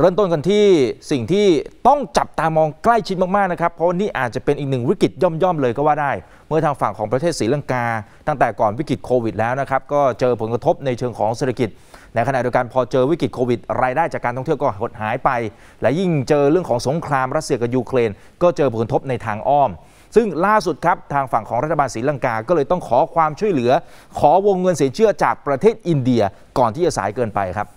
เริ่มต้นกันที่สิ่งที่ต้องจับตามองใกล้ชิดมากๆนะครับเพราะนี่อาจจะเป็นอีกหนึ่งวิกฤตย่อมๆเลยก็ว่าได้ เมื่อทางฝั่งของประเทศศรีลังกา ตั้งแต่ก่อนวิกฤตโควิดแล้วนะครับ ก็เจอผลกระทบในเชิงของเศรษฐกิจ ในขณะเดียวกันพอเจอวิกฤตโควิดรายได้จากการท่องเที่ยวก็หดหายไป และยิ่งเจอเรื่องของสงครามรัสเซียกับยูเครนก็เจอผลกระทบในทางอ้อม ซึ่งล่าสุดครับทางฝั่งของรัฐบาลศรีลังกาก็เลยต้องขอความช่วยเหลือ ขอวงเงินสินเชื่อจากประเทศอินเดีย ก่อนที่จะสายเกินไปครับ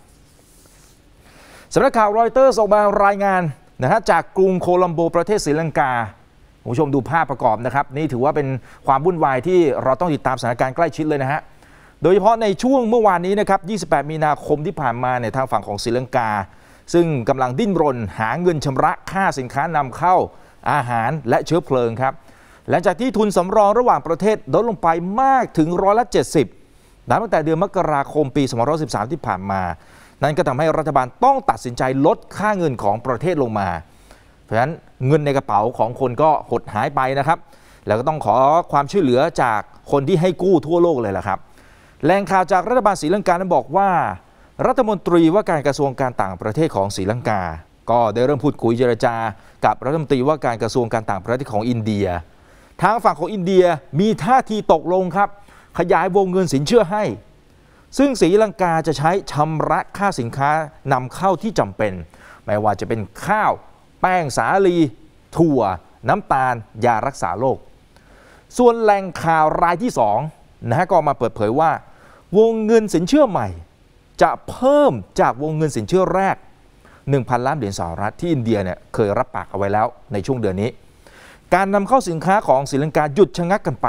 สำนักข่าวรอยเตอร์ส่งมารายงานนะฮะจากกรุงโคลัมโบประเทศศรีลังกาผู้ชมดูภาพประกอบนะครับนี่ถือว่าเป็นความวุ่นวายที่เราต้องติดตามสถานการณ์ใกล้ชิดเลยนะฮะโดยเฉพาะในช่วงเมื่อวานนี้นะครับ28 มีนาคมที่ผ่านมาเนี่ยทางฝั่งของศรีลังกา ซึ่งกำลังดิ้นรนหาเงินชำระค่าสินค้านำเข้าอาหารและเชื้อเพลิงครับหลังจากที่ทุนสำรองระหว่างประเทศลดลงไปมากถึงร้อยละเจ็ดนับตั้งแต่เดือนมกราคมปี2013ที่ผ่านมานั้นก็ทำให้รัฐบาลต้องตัดสินใจลดค่าเงินของประเทศลงมา เพราะฉะนั้นเงินในกระเป๋าของคนก็หดหายไปนะครับ แล้วก็ต้องขอความช่วยเหลือจากคนที่ให้กู้ทั่วโลกเลยล่ะครับ แรงข่าวจากรัฐบาลศรีลังกาบอกว่า รัฐมนตรีว่าการกระทรวงการต่างประเทศของศรีลังกา ก็ได้เริ่มพูดคุยเจรจากับ รัฐมนตรีว่าการกระทรวงการต่างประเทศของอินเดีย ทางฝั่งของอินเดียมีท่าทีตกลงครับขยายวงเงินสินเชื่อให้ซึ่งสีลังกาจะใช้ชำระค่าสินค้านำเข้าที่จำเป็น ไม่ว่าจะเป็นข้าว แป้งสาลี ถั่ว น้ำตาล ยารักษาโรคส่วนแหล่งข่าวรายที่2นะฮะก็มาเปิดเผยว่า วงเงินสินเชื่อใหม่จะเพิ่มจากวงเงินสินเชื่อแรก 1,000 ล้านเหรียญสหรัฐที่อินเดียเนี่ยเคยรับปากเอาไว้แล้วในช่วงเดือนนี้การนำเข้าสินค้าของศรีลังกาหยุดชะงักกันไป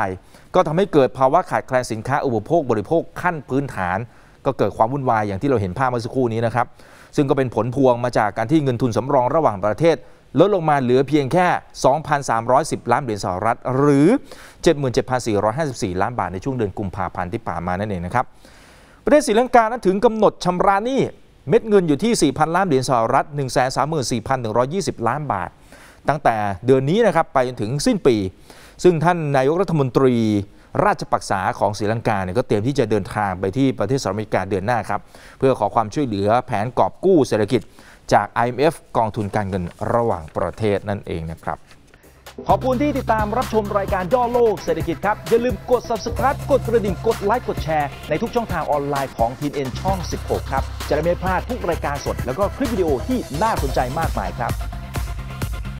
ก็ทำให้เกิดภาวะขาดแคลนสินค้าอุปโภคบริโภคขั้นพื้นฐาน ก็เกิดความวุ่นวายอย่างที่เราเห็นภาพเมื่อสักครู่นี้นะครับ ซึ่งก็เป็นผลพวงมาจากการที่เงินทุนสำรองระหว่างประเทศ ลดลงมาเหลือเพียงแค่ 2,310 ล้านเหรียญสหรัฐ หรือ 77,454 ล้านบาท ในช่วงเดือนกุมภาพันธ์ที่ผ่านมานั่นเองนะครับประเทศศรีลังกานั้นถึงกำหนดชำระหนี้เม็ดเงินอยู่ที่ 4,000 ล้านเหรียญสหรัฐ 134,120 ล้านบาทตั้งแต่เดือนนี้นะครับ ไปจนถึงสิ้นปี ซึ่งท่านนายกรัฐมนตรี ราชปักษาของศรีลังกาเนี่ยก็เตรียมที่จะเดินทางไปที่ประเทศสหรัฐอเมริกาเดือนหน้าครับ เพื่อขอความช่วยเหลือแผนกอบกู้เศรษฐกิจ จาก IMF กองทุนการเงินระหว่างประเทศนั่นเองนะครับ ขอบคุณที่ติดตามรับชมรายการย่อโลกเศรษฐกิจครับ อย่าลืมกด subscribe กดกระดิ่งกดไลค์กดแชร์ในทุกช่องทางออนไลน์ของทีเอ็นช่อง 16ครับจะได้ไม่พลาดทุกรายการสด แล้วก็คลิปวิดีโอที่น่าสนใจมากมายครับ